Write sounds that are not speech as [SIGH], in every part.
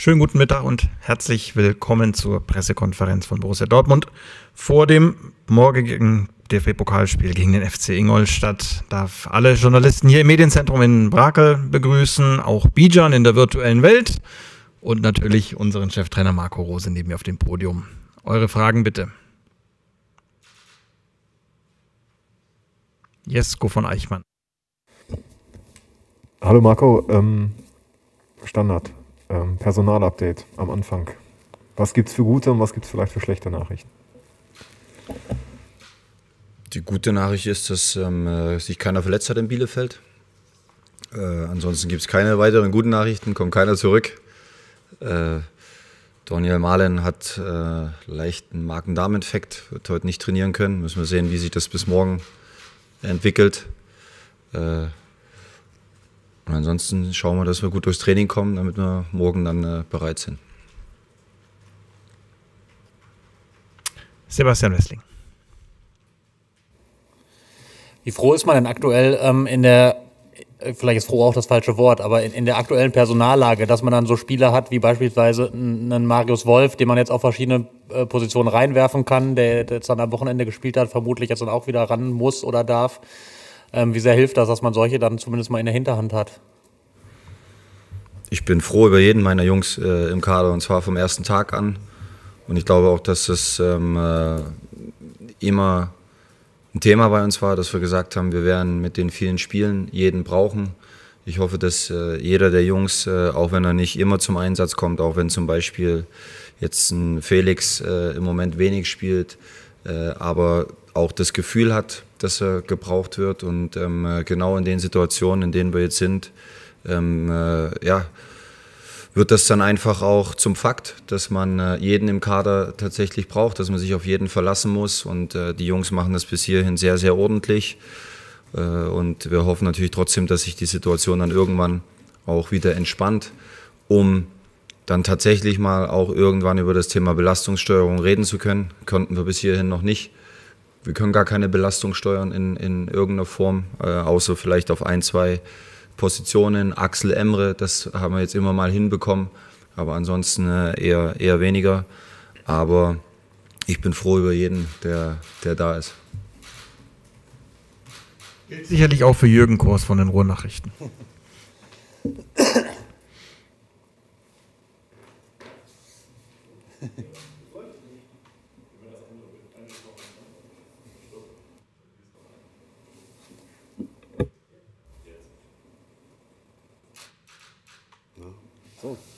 Schönen guten Mittag und herzlich willkommen zur Pressekonferenz von Borussia Dortmund vor dem morgigen DFB-Pokalspiel gegen den FC Ingolstadt. Darf alle Journalisten hier im Medienzentrum in Brakel begrüßen, auch Bijan in der virtuellen Welt und natürlich unseren Cheftrainer Marco Rose neben mir auf dem Podium. Eure Fragen bitte. Jesko von Eichmann. Hallo Marco, ähm, Standard ähm, Personalupdate am Anfang. Was gibt es für gute und was gibt es vielleicht für schlechte Nachrichten? Die gute Nachricht ist, dass ähm, äh, sich keiner verletzt hat in Bielefeld. Äh, ansonsten gibt es keine weiteren guten Nachrichten, kommt keiner zurück. Äh, Daniel Mahlen hat äh, leichten Magen-Darm-Infekt, wird heute nicht trainieren können. Müssen wir sehen, wie sich das bis morgen entwickelt. Äh, und ansonsten schauen wir, dass wir gut durchs Training kommen, damit wir morgen dann äh, bereit sind. Sebastian Wessling. Wie froh ist man denn aktuell ähm, in der, äh, vielleicht ist froh auch das falsche Wort, aber in, in, der aktuellen Personallage, dass man dann so Spieler hat wie beispielsweise einen Marius Wolf, den man jetzt auf verschiedene äh, Positionen reinwerfen kann, der, der jetzt dann am Wochenende gespielt hat, vermutlich jetzt dann auch wieder ran muss oder darf. Ähm, wie sehr hilft das, dass man solche dann zumindest mal in der Hinterhand hat? Ich bin froh über jeden meiner Jungs äh, im Kader und zwar vom ersten Tag an. Und ich glaube auch, dass es ähm, äh, immer ein Thema bei uns war, dass wir gesagt haben, wir werden mit den vielen Spielen jeden brauchen. Ich hoffe, dass äh, jeder der Jungs, äh, auch wenn er nicht immer zum Einsatz kommt, auch wenn zum Beispiel jetzt ein Felix äh, im Moment wenig spielt, äh, aber auch das Gefühl hat, dass er gebraucht wird. Und ähm, äh, genau in den Situationen, in denen wir jetzt sind, ähm, äh, ja, wird das dann einfach auch zum Fakt, dass man äh, jeden im Kader tatsächlich braucht, dass man sich auf jeden verlassen muss. Und äh, die Jungs machen das bis hierhin sehr, sehr ordentlich. Äh, und wir hoffen natürlich trotzdem, dass sich die Situation dann irgendwann auch wieder entspannt, um dann tatsächlich mal auch irgendwann über das Thema Belastungssteuerung reden zu können. Konnten wir bis hierhin noch nicht wir können gar keine Belastung steuern in, in irgendeiner Form, äh, außer vielleicht auf ein, zwei Positionen. Axel Emre, das haben wir jetzt immer mal hinbekommen, aber ansonsten äh, eher, eher weniger. Aber ich bin froh über jeden, der, der da ist. Gilt sicherlich auch für Jürgen Kurs von den Ruhrnachrichten. [LAUGHS]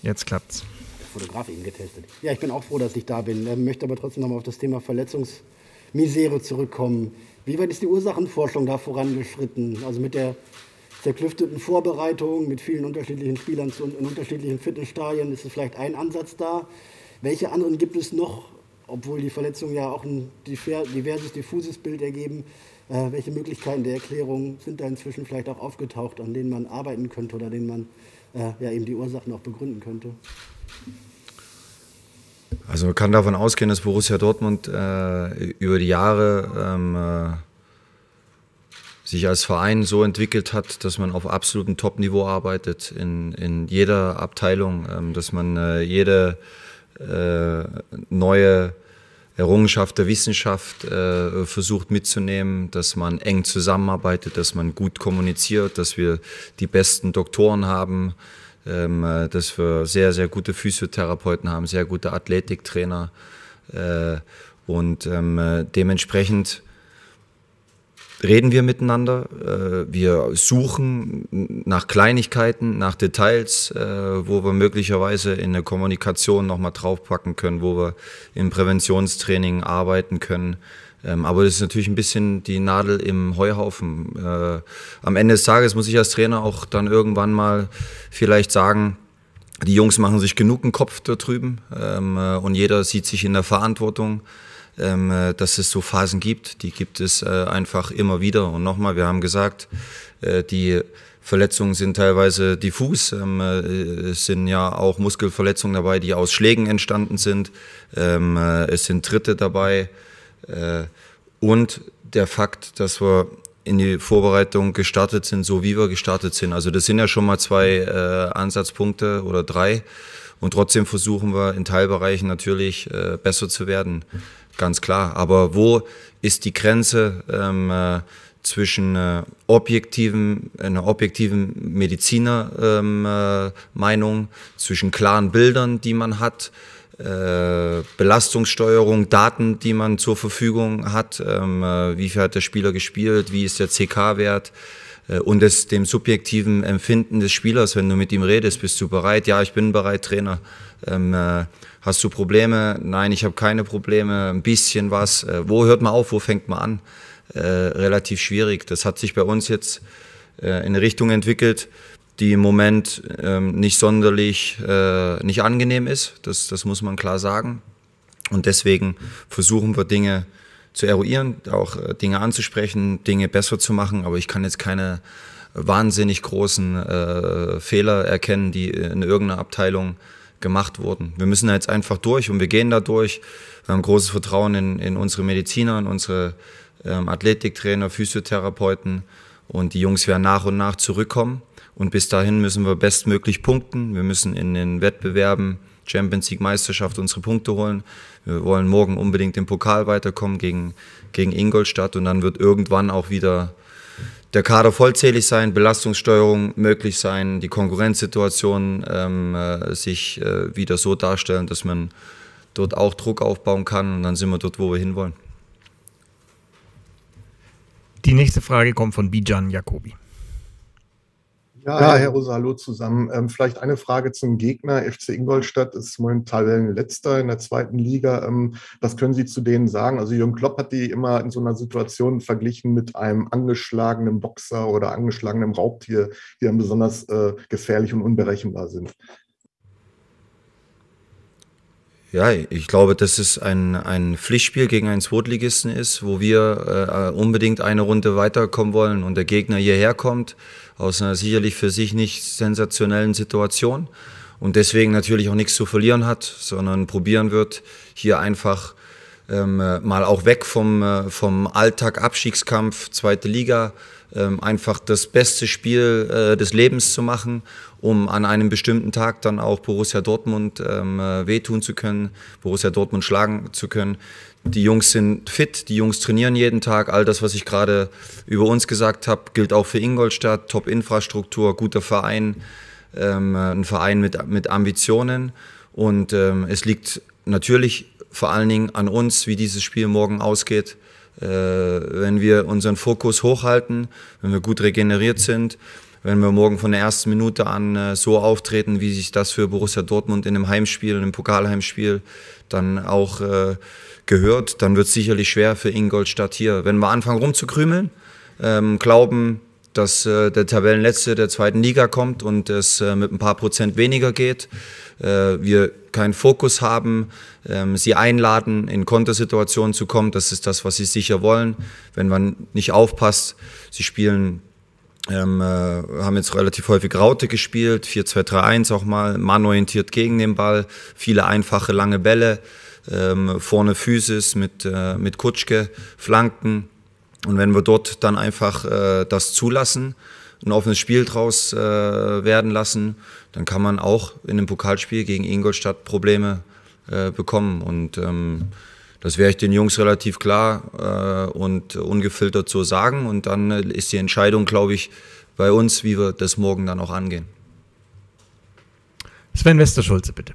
Jetzt klappt's. Fotograf eben getestet. Ja, ich bin auch froh, dass ich da bin. Ich ähm, Möchte aber trotzdem nochmal auf das Thema Verletzungsmisere zurückkommen. Wie weit ist die Ursachenforschung da vorangeschritten? Also mit der zerklüfteten Vorbereitung, mit vielen unterschiedlichen Spielern in unterschiedlichen Fitnessstadien ist es vielleicht ein Ansatz da. Welche anderen gibt es noch, obwohl die Verletzungen ja auch ein diverses, diffuses Bild ergeben? Äh, welche Möglichkeiten der Erklärung sind da inzwischen vielleicht auch aufgetaucht, an denen man arbeiten könnte oder denen man äh, ja eben die Ursachen auch begründen könnte. Also man kann davon ausgehen, dass Borussia Dortmund äh, über die Jahre ähm, äh, sich als Verein so entwickelt hat, dass man auf absolutem Top-Niveau arbeitet, in, in jeder Abteilung, ähm, dass man äh, jede äh, neue Errungenschaft der Wissenschaft äh, versucht mitzunehmen, dass man eng zusammenarbeitet, dass man gut kommuniziert, dass wir die besten Doktoren haben, ähm, äh, dass wir sehr, sehr gute Physiotherapeuten haben, sehr gute Athletiktrainer. Äh, und ähm, äh, dementsprechend reden wir miteinander, äh, wir suchen nach Kleinigkeiten, nach Details, äh, wo wir möglicherweise in der Kommunikation nochmal draufpacken können, wo wir im Präventionstraining arbeiten können. Ähm, aber das ist natürlich ein bisschen die Nadel im Heuhaufen. Äh, am Ende des Tages muss ich als Trainer auch dann irgendwann mal vielleicht sagen, die Jungs machen sich genug einen Kopf da drüben ähm, äh, und jeder sieht sich in der Verantwortung ähm, äh, dass es so Phasen gibt. Die gibt es äh, einfach immer wieder. Und nochmal, wir haben gesagt, äh, die Verletzungen sind teilweise diffus. Ähm, äh, es sind ja auch Muskelverletzungen dabei, die aus Schlägen entstanden sind. Ähm, äh, es sind Tritte dabei. Äh, und der Fakt, dass wir in die Vorbereitung gestartet sind, so wie wir gestartet sind. Also das sind ja schon mal zwei äh, Ansatzpunkte oder drei. Und trotzdem versuchen wir in Teilbereichen natürlich äh, besser zu werden ganz klar. Aber wo ist die Grenze ähm, äh, zwischen äh, objektiven, einer objektiven Medizinermeinung, ähm, äh, zwischen klaren Bildern, die man hat, äh, Belastungssteuerung, Daten, die man zur Verfügung hat, ähm, äh, wie viel hat der Spieler gespielt, wie ist der CK-Wert? Äh, und es dem subjektiven Empfinden des Spielers, wenn du mit ihm redest, bist du bereit? Ja, ich bin bereit, Trainer. Ähm, äh, hast du Probleme? Nein, ich habe keine Probleme. Ein bisschen was. Äh, wo hört man auf? Wo fängt man an? Äh, relativ schwierig. Das hat sich bei uns jetzt äh, in eine Richtung entwickelt, die im Moment ähm, nicht sonderlich äh, nicht angenehm ist. Das, das muss man klar sagen. Und deswegen versuchen wir Dinge zu eruieren, auch äh, Dinge anzusprechen, Dinge besser zu machen, aber ich kann jetzt keine wahnsinnig großen äh, Fehler erkennen, die in irgendeiner Abteilung gemacht wurden. Wir müssen da jetzt einfach durch und wir gehen da durch. Wir haben großes Vertrauen in, in unsere Mediziner, in unsere ähm, Athletiktrainer, Physiotherapeuten und die Jungs werden nach und nach zurückkommen. Und bis dahin müssen wir bestmöglich punkten. Wir müssen in den Wettbewerben Champions League Meisterschaft unsere Punkte holen. Wir wollen morgen unbedingt im Pokal weiterkommen gegen, gegen Ingolstadt und dann wird irgendwann auch wieder der Kader vollzählig sein, Belastungssteuerung möglich sein, die Konkurrenzsituation ähm, äh, sich äh, wieder so darstellen, dass man dort auch Druck aufbauen kann und dann sind wir dort, wo wir hinwollen. Die nächste Frage kommt von Bijan Jakobi. Ja, Herr Rosa, hallo zusammen. Ähm, vielleicht eine Frage zum Gegner. FC Ingolstadt ist momentan letzter in der zweiten Liga. Ähm, was können Sie zu denen sagen? Also Jürgen Klopp hat die immer in so einer Situation verglichen mit einem angeschlagenen Boxer oder angeschlagenen Raubtier, die dann besonders äh, gefährlich und unberechenbar sind. Ja, ich glaube, dass es ein, ein Pflichtspiel gegen einen Zweitligisten ist, wo wir äh, unbedingt eine Runde weiterkommen wollen und der Gegner hierher kommt, aus einer sicherlich für sich nicht sensationellen Situation und deswegen natürlich auch nichts zu verlieren hat, sondern probieren wird, hier einfach ähm, äh, mal auch weg vom, äh, vom Alltag-Abstiegskampf, zweite Liga, ähm, einfach das beste Spiel äh, des Lebens zu machen, um an einem bestimmten Tag dann auch Borussia Dortmund ähm, äh, wehtun zu können, Borussia Dortmund schlagen zu können. Die Jungs sind fit, die Jungs trainieren jeden Tag. All das, was ich gerade über uns gesagt habe, gilt auch für Ingolstadt. Top-Infrastruktur, guter Verein, ähm, äh, ein Verein mit, mit Ambitionen. Und es liegt natürlich vor allen Dingen an uns, wie dieses Spiel morgen ausgeht. Äh, wenn wir unseren Fokus hochhalten, wenn wir gut regeneriert sind, wenn wir morgen von der ersten Minute an äh, so auftreten, wie sich das für Borussia Dortmund in einem Heimspiel, in einem Pokalheimspiel dann auch äh, gehört, dann wird es sicherlich schwer für Ingolstadt hier. Wenn wir anfangen rumzukrümeln, ähm, glauben, dass äh, der Tabellenletzte der zweiten Liga kommt und es äh, mit ein paar Prozent weniger geht. Äh, wir keinen Fokus haben, ähm, sie einladen, in Kontersituationen zu kommen. Das ist das, was sie sicher wollen. Wenn man nicht aufpasst, sie spielen, ähm, äh, haben jetzt relativ häufig Raute gespielt, 4-2-3-1 auch mal, mannorientiert gegen den Ball, viele einfache lange Bälle, ähm, vorne Physis mit, äh, mit Kutschke, Flanken und wenn wir dort dann einfach äh, das zulassen, ein offenes Spiel draus äh, werden lassen, dann kann man auch in einem Pokalspiel gegen Ingolstadt Probleme äh, bekommen. Und ähm, das wäre ich den Jungs relativ klar äh, und ungefiltert so sagen. Und dann äh, ist die Entscheidung, glaube ich, bei uns, wie wir das morgen dann auch angehen. Sven Westerschulze, bitte.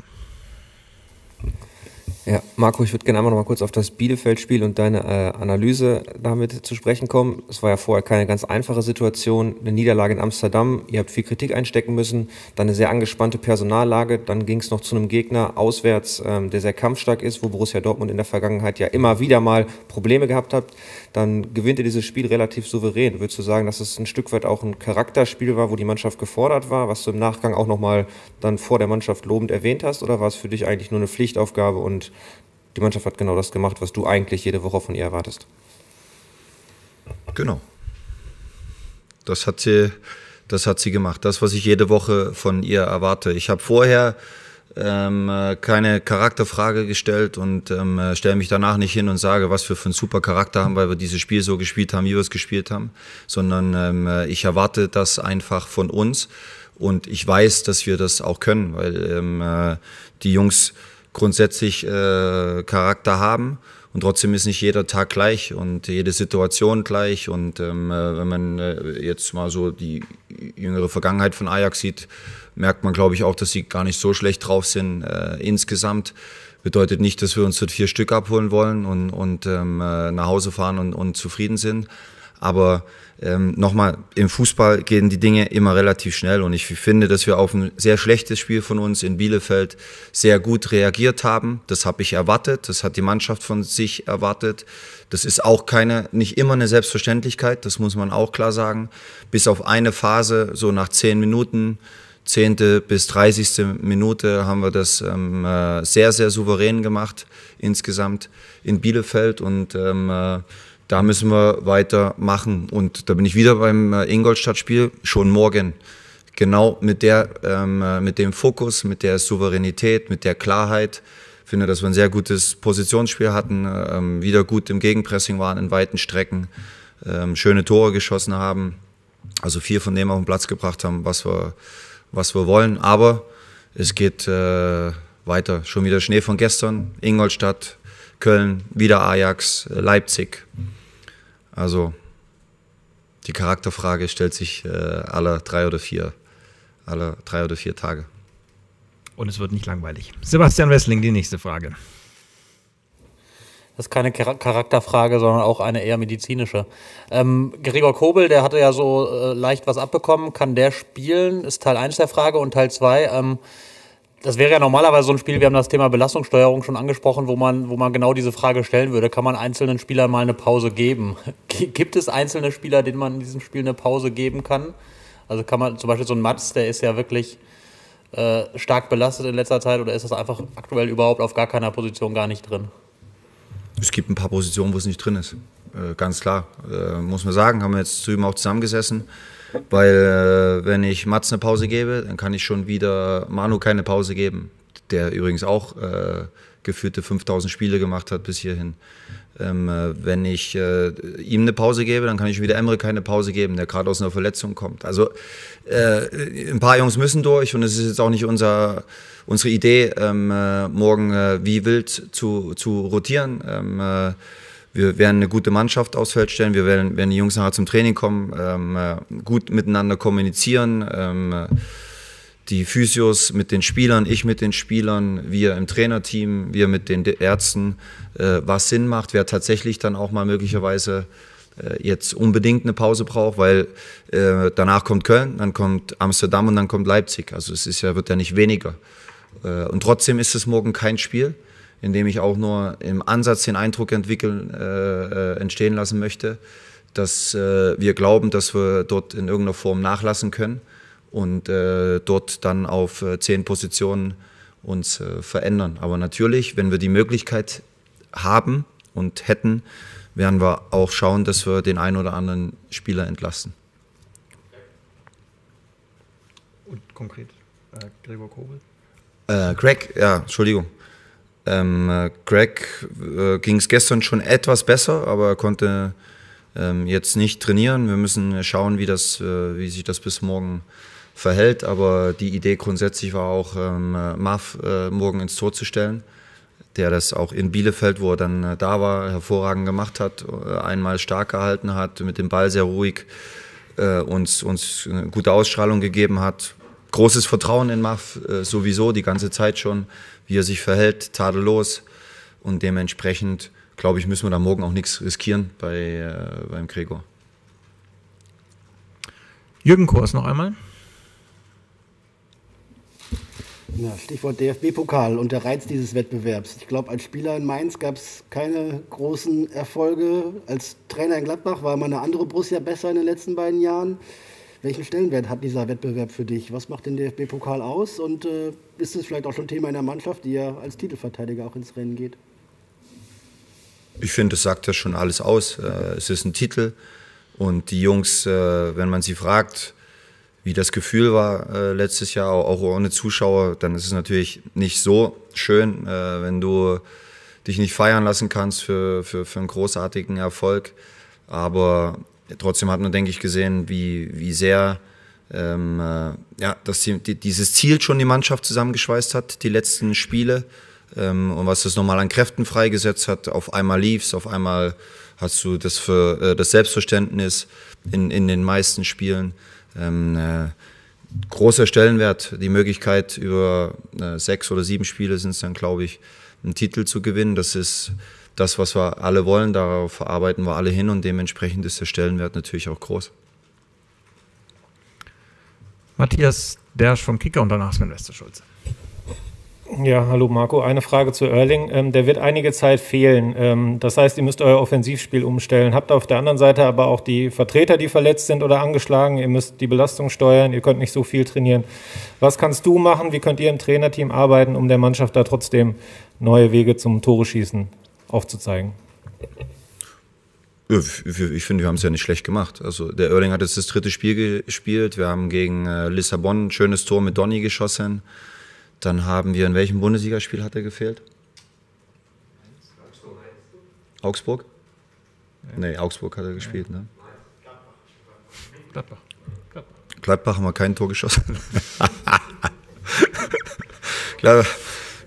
Ja, Marco, ich würde gerne einmal noch mal kurz auf das Bielefeld-Spiel und deine äh, Analyse damit zu sprechen kommen. Es war ja vorher keine ganz einfache Situation, eine Niederlage in Amsterdam. Ihr habt viel Kritik einstecken müssen, dann eine sehr angespannte Personallage. Dann ging es noch zu einem Gegner auswärts, ähm, der sehr kampfstark ist, wo Borussia Dortmund in der Vergangenheit ja immer wieder mal Probleme gehabt hat. Dann gewinnt ihr dieses Spiel relativ souverän. Würdest du sagen, dass es ein Stück weit auch ein Charakterspiel war, wo die Mannschaft gefordert war, was du im Nachgang auch noch mal dann vor der Mannschaft lobend erwähnt hast? Oder war es für dich eigentlich nur eine Pflichtaufgabe und die Mannschaft hat genau das gemacht, was du eigentlich jede Woche von ihr erwartest. Genau. Das hat sie, das hat sie gemacht. Das, was ich jede Woche von ihr erwarte. Ich habe vorher ähm, keine Charakterfrage gestellt und ähm, stelle mich danach nicht hin und sage, was wir für einen super Charakter haben, weil wir dieses Spiel so gespielt haben, wie wir es gespielt haben, sondern ähm, ich erwarte das einfach von uns und ich weiß, dass wir das auch können, weil ähm, äh, die Jungs grundsätzlich äh, Charakter haben. Und trotzdem ist nicht jeder Tag gleich und jede Situation gleich. Und ähm, äh, wenn man äh, jetzt mal so die jüngere Vergangenheit von Ajax sieht, merkt man, glaube ich, auch, dass sie gar nicht so schlecht drauf sind äh, insgesamt. Bedeutet nicht, dass wir uns dort vier Stück abholen wollen und, und ähm, äh, nach Hause fahren und, und zufrieden sind. Aber ähm, nochmal, im Fußball gehen die Dinge immer relativ schnell und ich finde, dass wir auf ein sehr schlechtes Spiel von uns in Bielefeld sehr gut reagiert haben. Das habe ich erwartet, das hat die Mannschaft von sich erwartet. Das ist auch keine, nicht immer eine Selbstverständlichkeit, das muss man auch klar sagen. Bis auf eine Phase, so nach zehn Minuten, zehnte bis dreißigste Minute haben wir das ähm, äh, sehr, sehr souverän gemacht insgesamt in Bielefeld und ähm, äh, da müssen wir weitermachen. Und da bin ich wieder beim äh, Ingolstadt-Spiel, schon morgen. Genau mit, der, ähm, äh, mit dem Fokus, mit der Souveränität, mit der Klarheit. Ich finde, dass wir ein sehr gutes Positionsspiel hatten, ähm, wieder gut im Gegenpressing waren in weiten Strecken, ähm, schöne Tore geschossen haben. Also viel von dem auf den Platz gebracht haben, was wir, was wir wollen. Aber es geht äh, weiter. Schon wieder Schnee von gestern, Ingolstadt, Köln, wieder Ajax, äh, Leipzig. Also die Charakterfrage stellt sich äh, alle drei oder vier, alle drei oder vier Tage. Und es wird nicht langweilig. Sebastian Wessling, die nächste Frage. Das ist keine Charakterfrage, sondern auch eine eher medizinische. Ähm, Gregor Kobel, der hatte ja so äh, leicht was abbekommen. Kann der spielen? Ist Teil 1 der Frage. Und Teil 2, ähm, das wäre ja normalerweise so ein Spiel, wir haben das Thema Belastungssteuerung schon angesprochen, wo man, wo man genau diese Frage stellen würde, kann man einzelnen Spielern mal eine Pause geben? [LAUGHS] Gibt es einzelne Spieler, denen man in diesem Spiel eine Pause geben kann? Also kann man zum Beispiel so ein Mats, der ist ja wirklich äh, stark belastet in letzter Zeit oder ist das einfach aktuell überhaupt auf gar keiner Position gar nicht drin? Es gibt ein paar Positionen, wo es nicht drin ist. Äh, ganz klar, äh, muss man sagen, haben wir jetzt zu ihm auch zusammengesessen. Weil äh, wenn ich Mats eine Pause gebe, dann kann ich schon wieder Manu keine Pause geben, der übrigens auch äh, geführte 5000 Spiele gemacht hat bis hierhin. Ähm, äh, wenn ich äh, ihm eine Pause gebe, dann kann ich wieder Emre keine Pause geben, der gerade aus einer Verletzung kommt. Also äh, ein paar Jungs müssen durch und es ist jetzt auch nicht unser, unsere Idee, ähm, äh, morgen äh, wie wild zu, zu rotieren. Ähm, äh, wir werden eine gute Mannschaft aufs Feld stellen, wir werden, werden die Jungs nachher zum Training kommen, ähm, äh, gut miteinander kommunizieren. Ähm, äh, die Physios mit den Spielern, ich mit den Spielern, wir im Trainerteam, wir mit den Ärzten, äh, was Sinn macht, wer tatsächlich dann auch mal möglicherweise äh, jetzt unbedingt eine Pause braucht, weil äh, danach kommt Köln, dann kommt Amsterdam und dann kommt Leipzig. Also es ist ja, wird ja nicht weniger. Äh, und trotzdem ist es morgen kein Spiel indem ich auch nur im Ansatz den Eindruck entwickeln, äh, äh, entstehen lassen möchte, dass äh, wir glauben, dass wir dort in irgendeiner Form nachlassen können und äh, dort dann auf äh, zehn Positionen uns äh, verändern. Aber natürlich, wenn wir die Möglichkeit haben und hätten, werden wir auch schauen, dass wir den einen oder anderen Spieler entlasten. Und konkret äh, Gregor Kobel? Greg, ja, Entschuldigung. Ähm, Greg äh, ging es gestern schon etwas besser, aber er konnte ähm, jetzt nicht trainieren. Wir müssen schauen, wie, das, äh, wie sich das bis morgen verhält. Aber die Idee grundsätzlich war auch, ähm, Marv äh, morgen ins Tor zu stellen, der das auch in Bielefeld, wo er dann äh, da war, hervorragend gemacht hat, äh, einmal stark gehalten hat, mit dem Ball sehr ruhig äh, uns, uns eine gute Ausstrahlung gegeben hat großes Vertrauen in Maff äh, sowieso die ganze Zeit schon, wie er sich verhält, tadellos. Und dementsprechend, glaube ich, müssen wir da morgen auch nichts riskieren bei, äh, beim Gregor. Jürgen Kors noch einmal. Ja, Stichwort DFB-Pokal und der Reiz dieses Wettbewerbs. Ich glaube, als Spieler in Mainz gab es keine großen Erfolge. Als Trainer in Gladbach war mal eine andere Borussia besser in den letzten beiden Jahren. Welchen Stellenwert hat dieser Wettbewerb für dich? Was macht den DFB-Pokal aus? Und äh, ist es vielleicht auch schon Thema in der Mannschaft, die ja als Titelverteidiger auch ins Rennen geht? Ich finde, das sagt ja schon alles aus. Äh, es ist ein Titel. Und die Jungs, äh, wenn man sie fragt, wie das Gefühl war äh, letztes Jahr, auch ohne Zuschauer, dann ist es natürlich nicht so schön, äh, wenn du dich nicht feiern lassen kannst für, für, für einen großartigen Erfolg. Aber Trotzdem hat man, denke ich, gesehen, wie, wie sehr ähm, äh, ja, dass die, die, dieses Ziel schon die Mannschaft zusammengeschweißt hat, die letzten Spiele. Ähm, und was das nochmal an Kräften freigesetzt hat, auf einmal lief es, auf einmal hast du das für äh, das Selbstverständnis in, in den meisten Spielen. Ähm, äh, großer Stellenwert, die Möglichkeit, über äh, sechs oder sieben Spiele sind es dann, glaube ich, einen Titel zu gewinnen. Das ist das, was wir alle wollen, darauf arbeiten wir alle hin und dementsprechend ist der Stellenwert natürlich auch groß. Matthias Dersch vom Kicker und danach Sven Westerschulze. Ja, hallo Marco. Eine Frage zu Erling. Ähm, der wird einige Zeit fehlen. Ähm, das heißt, ihr müsst euer Offensivspiel umstellen. Habt auf der anderen Seite aber auch die Vertreter, die verletzt sind oder angeschlagen. Ihr müsst die Belastung steuern. Ihr könnt nicht so viel trainieren. Was kannst du machen? Wie könnt ihr im Trainerteam arbeiten, um der Mannschaft da trotzdem neue Wege zum Tore schießen aufzuzeigen. Ich finde, wir haben es ja nicht schlecht gemacht. Also der Erling hat jetzt das dritte Spiel gespielt. Wir haben gegen äh, Lissabon ein schönes Tor mit Donny geschossen. Dann haben wir, in welchem Bundesligaspiel hat er gefehlt? Augsburg? Nee, Augsburg hat er gespielt, nee. ne? Gladbach. Gladbach. Gladbach haben wir kein Tor geschossen. [LAUGHS] Gladbach,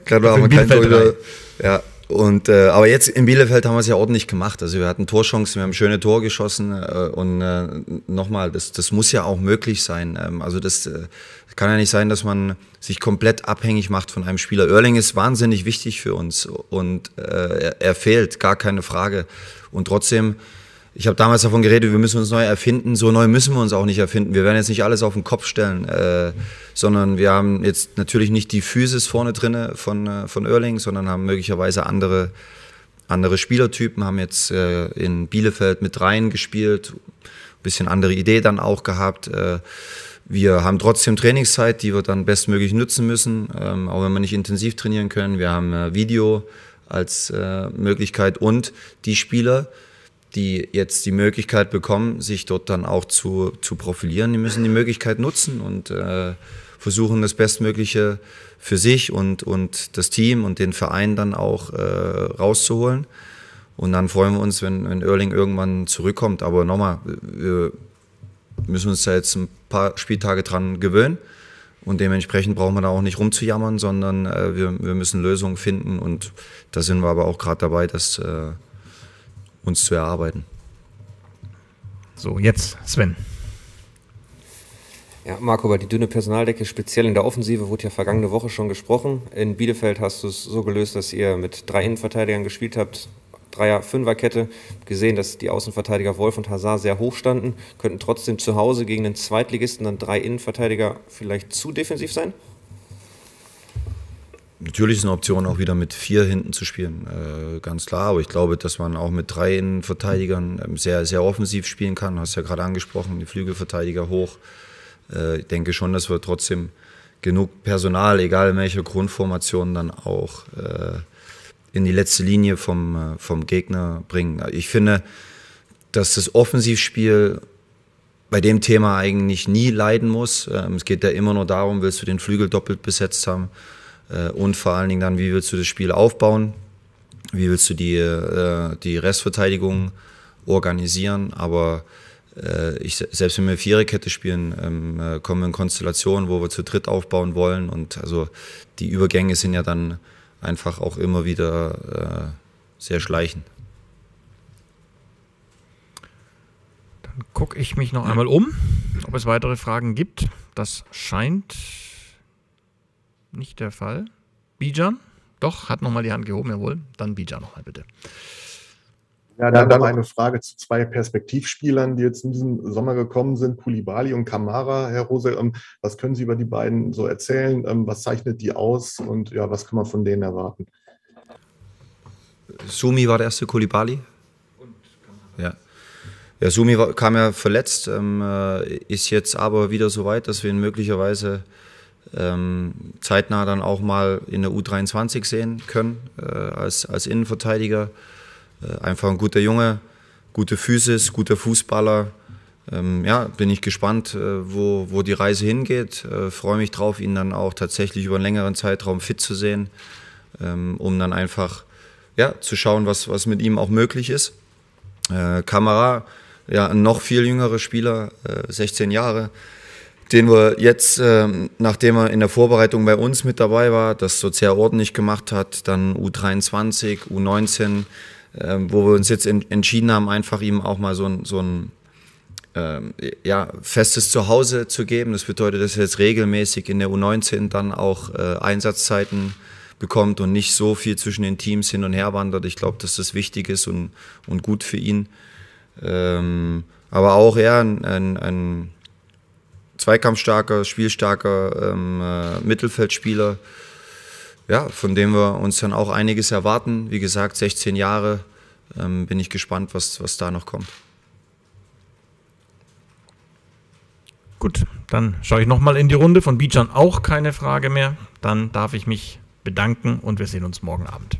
Gladbach haben wir kein Tor geschossen. Ja. Und, äh, aber jetzt in Bielefeld haben wir es ja ordentlich gemacht. Also wir hatten Torchancen, wir haben schöne Tor geschossen äh, und äh, nochmal, das, das muss ja auch möglich sein. Ähm, also das äh, kann ja nicht sein, dass man sich komplett abhängig macht von einem Spieler. Oerling ist wahnsinnig wichtig für uns und äh, er, er fehlt, gar keine Frage. Und trotzdem ich habe damals davon geredet, wir müssen uns neu erfinden. So neu müssen wir uns auch nicht erfinden. Wir werden jetzt nicht alles auf den Kopf stellen, äh, sondern wir haben jetzt natürlich nicht die Physis vorne drin von, äh, von Erling, sondern haben möglicherweise andere, andere Spielertypen, haben jetzt äh, in Bielefeld mit Dreien gespielt, bisschen andere Idee dann auch gehabt. Äh, wir haben trotzdem Trainingszeit, die wir dann bestmöglich nutzen müssen, ähm, auch wenn wir nicht intensiv trainieren können. Wir haben äh, Video als Möglichkeit und die Spieler, die jetzt die Möglichkeit bekommen, sich dort dann auch zu, zu profilieren, die müssen die Möglichkeit nutzen und äh, versuchen, das Bestmögliche für sich und, und das Team und den Verein dann auch äh, rauszuholen. Und dann freuen wir uns, wenn, wenn Erling irgendwann zurückkommt. Aber nochmal, wir müssen uns da jetzt ein paar Spieltage dran gewöhnen. Und dementsprechend brauchen wir da auch nicht rumzujammern, sondern äh, wir, wir müssen Lösungen finden. Und da sind wir aber auch gerade dabei, dass äh, uns zu erarbeiten. So, jetzt Sven. Ja, Marco, über die dünne Personaldecke, speziell in der Offensive, wurde ja vergangene Woche schon gesprochen. In Bielefeld hast du es so gelöst, dass ihr mit drei Innenverteidigern gespielt habt. dreier Fünferkette. Gesehen, dass die Außenverteidiger Wolf und Hazard sehr hoch standen. Könnten trotzdem zu Hause gegen den Zweitligisten dann drei Innenverteidiger vielleicht zu defensiv sein? Natürlich ist eine Option auch wieder mit vier hinten zu spielen, äh, ganz klar. Aber ich glaube, dass man auch mit drei Innenverteidigern ähm, sehr, sehr offensiv spielen kann. Du hast ja gerade angesprochen, die Flügelverteidiger hoch. Äh, ich denke schon, dass wir trotzdem genug Personal, egal in welcher Grundformation, dann auch äh, in die letzte Linie vom, äh, vom Gegner bringen. Ich finde, dass das Offensivspiel bei dem Thema eigentlich nie leiden muss. Ähm, es geht ja immer nur darum, willst du den Flügel doppelt besetzt haben äh, und vor allen Dingen dann, wie willst du das Spiel aufbauen? Wie willst du die, äh, die Restverteidigung organisieren? Aber äh, ich, selbst wenn wir Viererkette spielen, ähm, kommen wir in Konstellationen, wo wir zu dritt aufbauen wollen. Und also die Übergänge sind ja dann einfach auch immer wieder sehr schleichend. Dann gucke ich mich noch einmal um, ob es weitere Fragen gibt. Das scheint nicht der Fall. Bijan? Doch, hat nochmal die Hand gehoben, jawohl. Dann Bijan nochmal bitte. Ja, dann, dann eine Frage zu zwei Perspektivspielern, die jetzt in diesem Sommer gekommen sind, Kulibali und Kamara. Herr Rose, ähm, was können Sie über die beiden so erzählen? Ähm, was zeichnet die aus und ja, was kann man von denen erwarten? Sumi war der erste Kulibali. Ja. Ja, Sumi war, kam ja verletzt, ähm, äh, ist jetzt aber wieder so weit, dass wir ihn möglicherweise ähm, zeitnah dann auch mal in der U23 sehen können äh, als, als Innenverteidiger. Äh, einfach ein guter Junge, gute Physis, guter Fußballer. Ähm, ja, bin ich gespannt, äh, wo, wo die Reise hingeht. Äh, freue mich drauf, ihn dann auch tatsächlich über einen längeren Zeitraum fit zu sehen, ähm, um dann einfach ja, zu schauen, was, was mit ihm auch möglich ist. Äh, Kamera, ja, ein noch viel jüngerer Spieler, 16 äh, Jahre den wir jetzt, ähm, nachdem er in der Vorbereitung bei uns mit dabei war, das so sehr ordentlich gemacht hat, dann U23, U19, ähm, wo wir uns jetzt in, entschieden haben, einfach ihm auch mal so ein, so ein ähm, ja, festes Zuhause zu geben. Das bedeutet, dass er jetzt regelmäßig in der U19 dann auch äh, Einsatzzeiten bekommt und nicht so viel zwischen den Teams hin und her wandert. Ich glaube, dass das wichtig ist und, und gut für ihn. Ähm, aber auch er ein, ein, ein zweikampfstarke, spielstarke ähm, äh, Mittelfeldspieler, ja, von dem wir uns dann auch einiges erwarten. Wie gesagt, 16 Jahre, ähm, bin ich gespannt, was, was da noch kommt. Gut, dann schaue ich nochmal in die Runde. Von Bijan auch keine Frage mehr. Dann darf ich mich bedanken und wir sehen uns morgen Abend.